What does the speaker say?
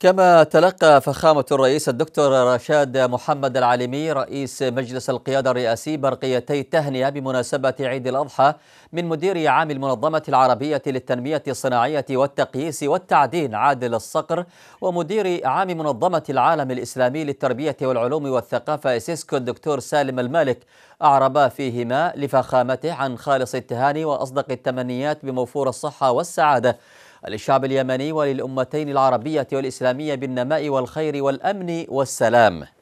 كما تلقى فخامة الرئيس الدكتور رشاد محمد العالمي رئيس مجلس القيادة الرئاسي برقيتي تهنئة بمناسبة عيد الأضحى من مدير عام المنظمة العربية للتنمية الصناعية والتقييس والتعدين عادل الصقر ومدير عام منظمة العالم الإسلامي للتربية والعلوم والثقافة إسيسكو الدكتور سالم المالك أعربا فيهما لفخامته عن خالص التهاني وأصدق التمنيات بموفور الصحة والسعادة للشعب اليمني وللأمتين العربية والإسلامية بالنماء والخير والأمن والسلام